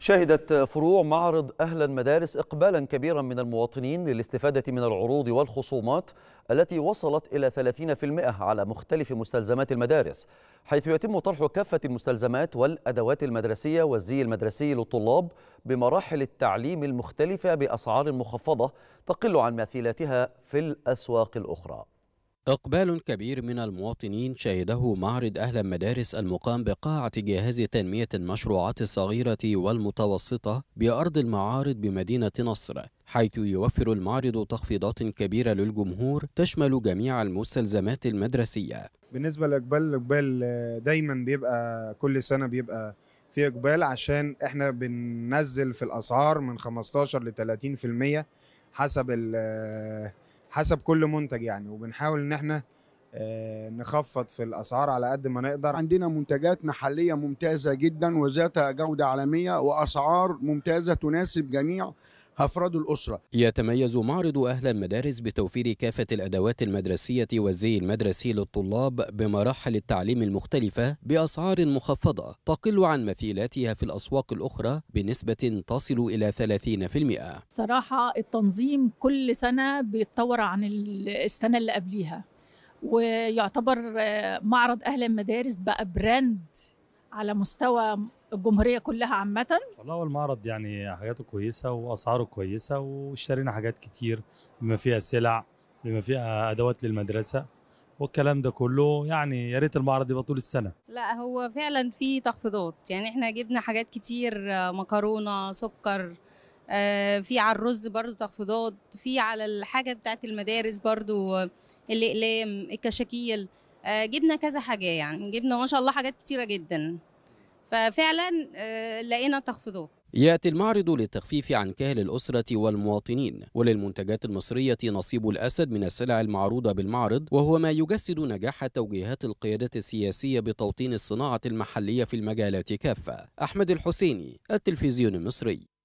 شهدت فروع معرض أهل المدارس إقبالا كبيرا من المواطنين للاستفادة من العروض والخصومات التي وصلت إلى 30% على مختلف مستلزمات المدارس حيث يتم طرح كافة المستلزمات والأدوات المدرسية والزي المدرسي للطلاب بمراحل التعليم المختلفة بأسعار مخفضة تقل عن مثيلاتها في الأسواق الأخرى إقبال كبير من المواطنين شهده معرض أهل المدارس المقام بقاعة جهاز تنمية المشروعات الصغيرة والمتوسطة بأرض المعارض بمدينة نصر حيث يوفر المعرض تخفيضات كبيرة للجمهور تشمل جميع المستلزمات المدرسية بالنسبة لإقبال الإقبال دايما بيبقى كل سنة بيبقى في إقبال عشان إحنا بننزل في الأسعار من 15 ل 30% حسب ال حسب كل منتج يعني وبنحاول ان احنا آه، نخفض في الاسعار على قد ما نقدر عندنا منتجات محليه ممتازه جدا وذات جوده عالميه واسعار ممتازه تناسب جميع أفراد الأسرة يتميز معرض أهل المدارس بتوفير كافة الأدوات المدرسية والزي المدرسي للطلاب بمراحل التعليم المختلفة بأسعار مخفضة تقل عن مثيلاتها في الأسواق الأخرى بنسبة تصل إلى 30% صراحة التنظيم كل سنة بيتطور عن السنة اللي قبليها ويعتبر آه، معرض أهل المدارس بقى براند على مستوى الجمهوريه كلها عامه والله هو المعرض يعني حاجاته كويسه واسعاره كويسه واشترينا حاجات كتير بما فيها سلع بما فيها ادوات للمدرسه والكلام ده كله يعني يا ريت المعرض يبقى طول السنه لا هو فعلا في تخفيضات يعني احنا جبنا حاجات كتير آه، مكرونه سكر آه، في على الرز برضو تخفيضات في على الحاجه بتاعت المدارس برضو آه، الاقلام الكشاكيل آه، جبنا كذا حاجه يعني جبنا ما شاء الله حاجات كتيره جدا ففعلا آه، لقينا تخفيضات يأتي المعرض للتخفيف عن كاهل الأسرة والمواطنين وللمنتجات المصرية نصيب الأسد من السلع المعروضة بالمعرض وهو ما يجسد نجاح توجيهات القيادة السياسية بتوطين الصناعة المحلية في المجالات كافة أحمد الحسيني التلفزيون المصري